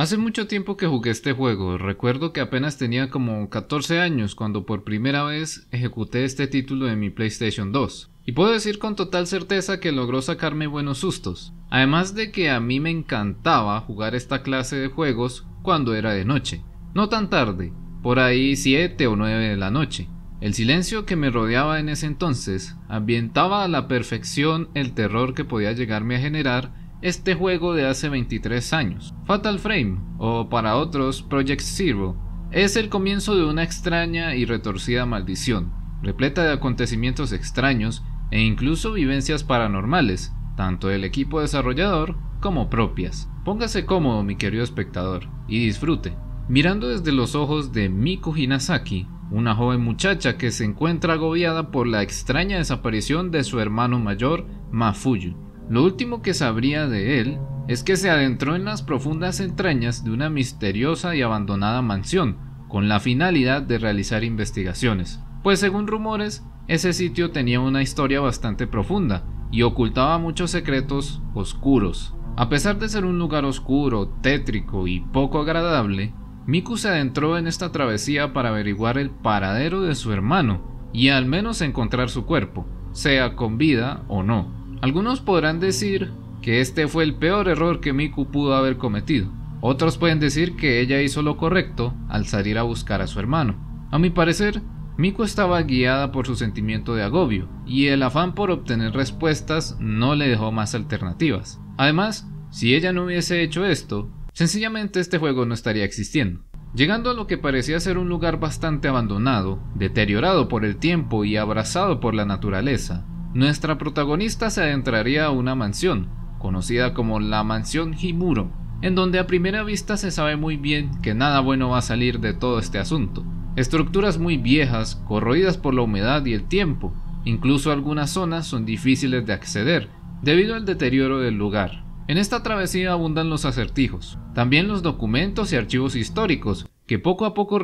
Hace mucho tiempo que jugué este juego, recuerdo que apenas tenía como 14 años cuando por primera vez ejecuté este título en mi PlayStation 2, y puedo decir con total certeza que logró sacarme buenos sustos, además de que a mí me encantaba jugar esta clase de juegos cuando era de noche, no tan tarde, por ahí 7 o 9 de la noche. El silencio que me rodeaba en ese entonces ambientaba a la perfección el terror que podía llegarme a generar este juego de hace 23 años. Fatal Frame, o para otros Project Zero, es el comienzo de una extraña y retorcida maldición, repleta de acontecimientos extraños e incluso vivencias paranormales, tanto del equipo desarrollador como propias. Póngase cómodo, mi querido espectador, y disfrute. Mirando desde los ojos de Miku Hinasaki, una joven muchacha que se encuentra agobiada por la extraña desaparición de su hermano mayor, Mafuyu, lo último que sabría de él es que se adentró en las profundas entrañas de una misteriosa y abandonada mansión, con la finalidad de realizar investigaciones, pues según rumores, ese sitio tenía una historia bastante profunda y ocultaba muchos secretos oscuros. A pesar de ser un lugar oscuro, tétrico y poco agradable, Miku se adentró en esta travesía para averiguar el paradero de su hermano y al menos encontrar su cuerpo, sea con vida o no. Algunos podrán decir que este fue el peor error que Miku pudo haber cometido. Otros pueden decir que ella hizo lo correcto al salir a buscar a su hermano. A mi parecer, Miku estaba guiada por su sentimiento de agobio y el afán por obtener respuestas no le dejó más alternativas. Además, si ella no hubiese hecho esto, sencillamente este juego no estaría existiendo. Llegando a lo que parecía ser un lugar bastante abandonado, deteriorado por el tiempo y abrazado por la naturaleza, nuestra protagonista se adentraría a una mansión, conocida como la Mansión Jimuro, en donde a primera vista se sabe muy bien que nada bueno va a salir de todo este asunto. Estructuras muy viejas, corroídas por la humedad y el tiempo, incluso algunas zonas son difíciles de acceder, debido al deterioro del lugar. En esta travesía abundan los acertijos, también los documentos y archivos históricos, que poco a poco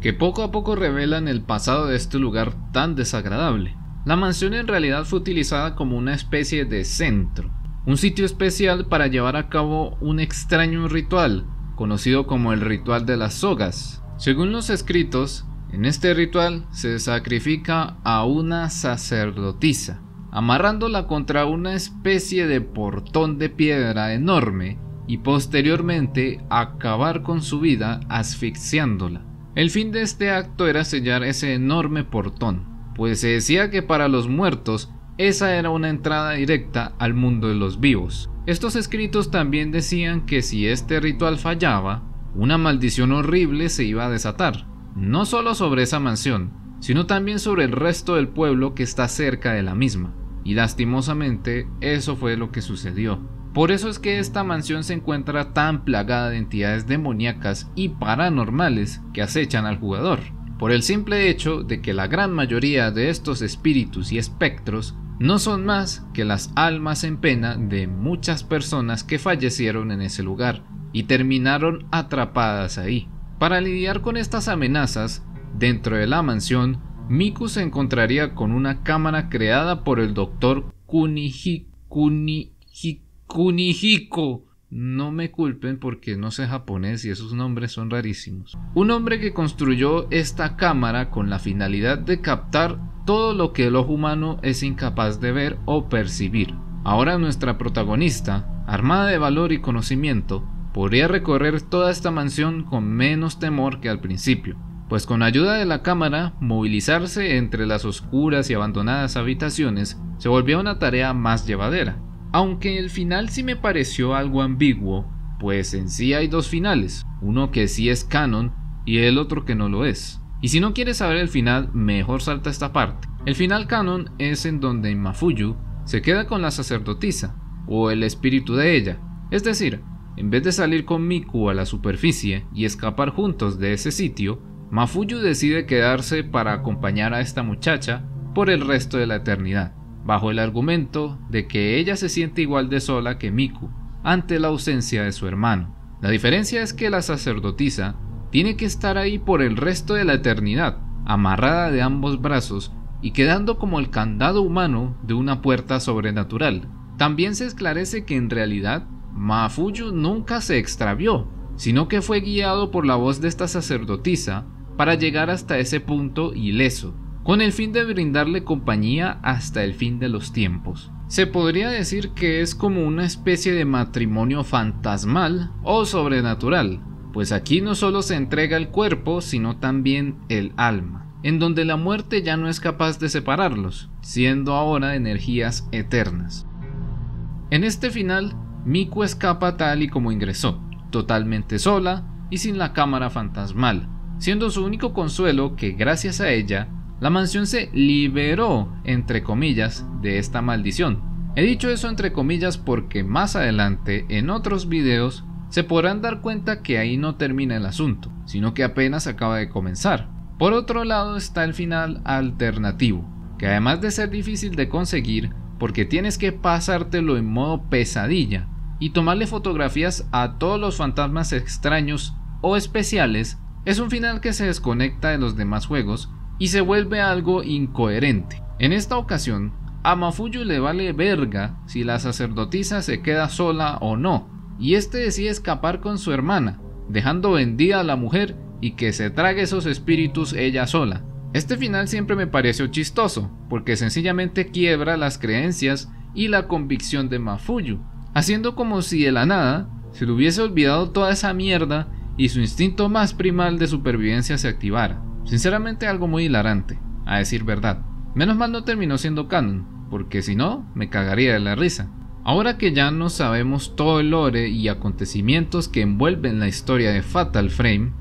que poco a poco revelan el pasado de este lugar tan desagradable. La mansión en realidad fue utilizada como una especie de centro, un sitio especial para llevar a cabo un extraño ritual, conocido como el ritual de las sogas. Según los escritos, en este ritual se sacrifica a una sacerdotisa, amarrándola contra una especie de portón de piedra enorme y posteriormente acabar con su vida asfixiándola. El fin de este acto era sellar ese enorme portón, pues se decía que para los muertos esa era una entrada directa al mundo de los vivos. Estos escritos también decían que si este ritual fallaba, una maldición horrible se iba a desatar, no solo sobre esa mansión, sino también sobre el resto del pueblo que está cerca de la misma. Y lastimosamente eso fue lo que sucedió. Por eso es que esta mansión se encuentra tan plagada de entidades demoníacas y paranormales que acechan al jugador, por el simple hecho de que la gran mayoría de estos espíritus y espectros no son más que las almas en pena de muchas personas que fallecieron en ese lugar y terminaron atrapadas ahí. Para lidiar con estas amenazas, dentro de la mansión, Miku se encontraría con una cámara creada por el doctor Kunihiko Kunihiko. No me culpen porque no sé japonés y esos nombres son rarísimos. Un hombre que construyó esta cámara con la finalidad de captar todo lo que el ojo humano es incapaz de ver o percibir. Ahora nuestra protagonista, armada de valor y conocimiento, podría recorrer toda esta mansión con menos temor que al principio, pues con ayuda de la cámara, movilizarse entre las oscuras y abandonadas habitaciones se volvió una tarea más llevadera. Aunque el final sí me pareció algo ambiguo, pues en sí hay dos finales, uno que sí es canon y el otro que no lo es. Y si no quieres saber el final, mejor salta esta parte. El final canon es en donde Mafuyu se queda con la sacerdotisa, o el espíritu de ella. Es decir, en vez de salir con Miku a la superficie y escapar juntos de ese sitio, Mafuyu decide quedarse para acompañar a esta muchacha por el resto de la eternidad bajo el argumento de que ella se siente igual de sola que Miku ante la ausencia de su hermano. La diferencia es que la sacerdotisa tiene que estar ahí por el resto de la eternidad, amarrada de ambos brazos y quedando como el candado humano de una puerta sobrenatural. También se esclarece que en realidad Mafuyu nunca se extravió, sino que fue guiado por la voz de esta sacerdotisa para llegar hasta ese punto ileso, con el fin de brindarle compañía hasta el fin de los tiempos. Se podría decir que es como una especie de matrimonio fantasmal o sobrenatural, pues aquí no solo se entrega el cuerpo, sino también el alma, en donde la muerte ya no es capaz de separarlos, siendo ahora energías eternas. En este final, Miku escapa tal y como ingresó, totalmente sola y sin la cámara fantasmal, siendo su único consuelo que gracias a ella la mansión se liberó, entre comillas, de esta maldición. He dicho eso entre comillas porque más adelante, en otros videos, se podrán dar cuenta que ahí no termina el asunto, sino que apenas acaba de comenzar. Por otro lado está el final alternativo, que además de ser difícil de conseguir, porque tienes que pasártelo en modo pesadilla y tomarle fotografías a todos los fantasmas extraños o especiales, es un final que se desconecta de los demás juegos y se vuelve algo incoherente. En esta ocasión, a Mafuyu le vale verga si la sacerdotisa se queda sola o no, y este decide escapar con su hermana, dejando vendida a la mujer y que se trague esos espíritus ella sola. Este final siempre me pareció chistoso, porque sencillamente quiebra las creencias y la convicción de Mafuyu, haciendo como si de la nada se le hubiese olvidado toda esa mierda y su instinto más primal de supervivencia se activara. Sinceramente algo muy hilarante, a decir verdad. Menos mal no terminó siendo canon, porque si no, me cagaría de la risa. Ahora que ya no sabemos todo el lore y acontecimientos que envuelven la historia de Fatal Frame,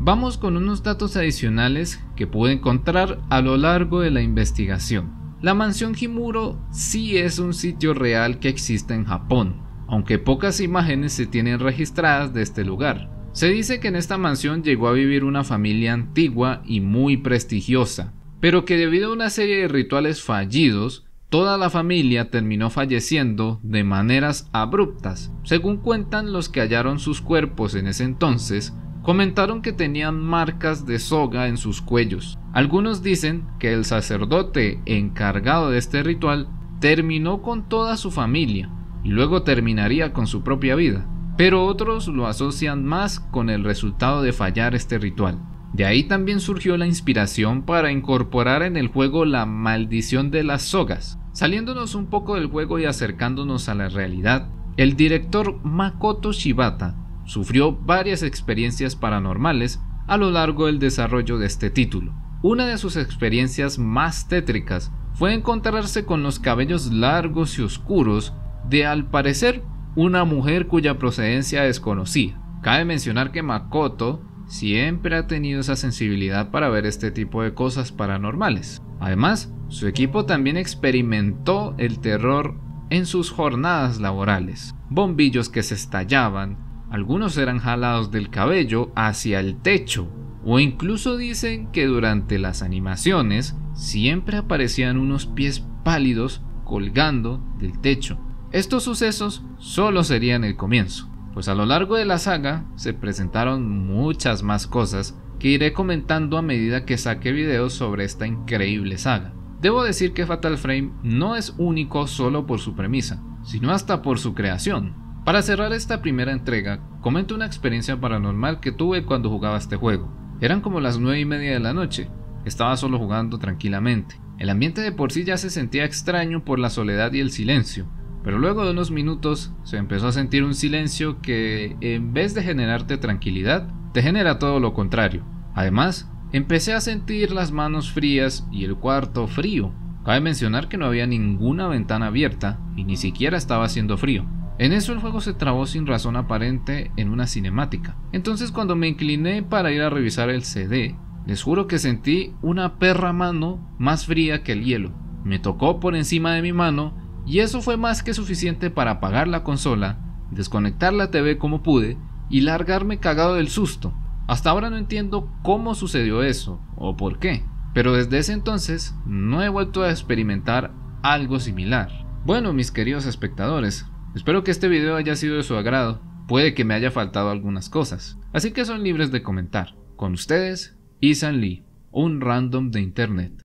vamos con unos datos adicionales que pude encontrar a lo largo de la investigación. La mansión Himuro sí es un sitio real que existe en Japón, aunque pocas imágenes se tienen registradas de este lugar. Se dice que en esta mansión llegó a vivir una familia antigua y muy prestigiosa, pero que debido a una serie de rituales fallidos, toda la familia terminó falleciendo de maneras abruptas. Según cuentan los que hallaron sus cuerpos en ese entonces, comentaron que tenían marcas de soga en sus cuellos. Algunos dicen que el sacerdote encargado de este ritual terminó con toda su familia y luego terminaría con su propia vida pero otros lo asocian más con el resultado de fallar este ritual. De ahí también surgió la inspiración para incorporar en el juego la maldición de las sogas. Saliéndonos un poco del juego y acercándonos a la realidad, el director Makoto Shibata sufrió varias experiencias paranormales a lo largo del desarrollo de este título. Una de sus experiencias más tétricas fue encontrarse con los cabellos largos y oscuros de al parecer una mujer cuya procedencia desconocía. Cabe mencionar que Makoto siempre ha tenido esa sensibilidad para ver este tipo de cosas paranormales. Además, su equipo también experimentó el terror en sus jornadas laborales. Bombillos que se estallaban, algunos eran jalados del cabello hacia el techo, o incluso dicen que durante las animaciones siempre aparecían unos pies pálidos colgando del techo. Estos sucesos solo serían el comienzo, pues a lo largo de la saga se presentaron muchas más cosas que iré comentando a medida que saque videos sobre esta increíble saga. Debo decir que Fatal Frame no es único solo por su premisa, sino hasta por su creación. Para cerrar esta primera entrega, comento una experiencia paranormal que tuve cuando jugaba este juego. Eran como las 9 y media de la noche, estaba solo jugando tranquilamente. El ambiente de por sí ya se sentía extraño por la soledad y el silencio, pero luego de unos minutos se empezó a sentir un silencio que, en vez de generarte tranquilidad, te genera todo lo contrario. Además, empecé a sentir las manos frías y el cuarto frío. Cabe mencionar que no había ninguna ventana abierta y ni siquiera estaba haciendo frío. En eso el juego se trabó sin razón aparente en una cinemática. Entonces cuando me incliné para ir a revisar el CD, les juro que sentí una perra mano más fría que el hielo. Me tocó por encima de mi mano y eso fue más que suficiente para apagar la consola, desconectar la TV como pude y largarme cagado del susto. Hasta ahora no entiendo cómo sucedió eso o por qué, pero desde ese entonces no he vuelto a experimentar algo similar. Bueno, mis queridos espectadores, espero que este video haya sido de su agrado. Puede que me haya faltado algunas cosas, así que son libres de comentar. Con ustedes, Isan Lee, un random de internet.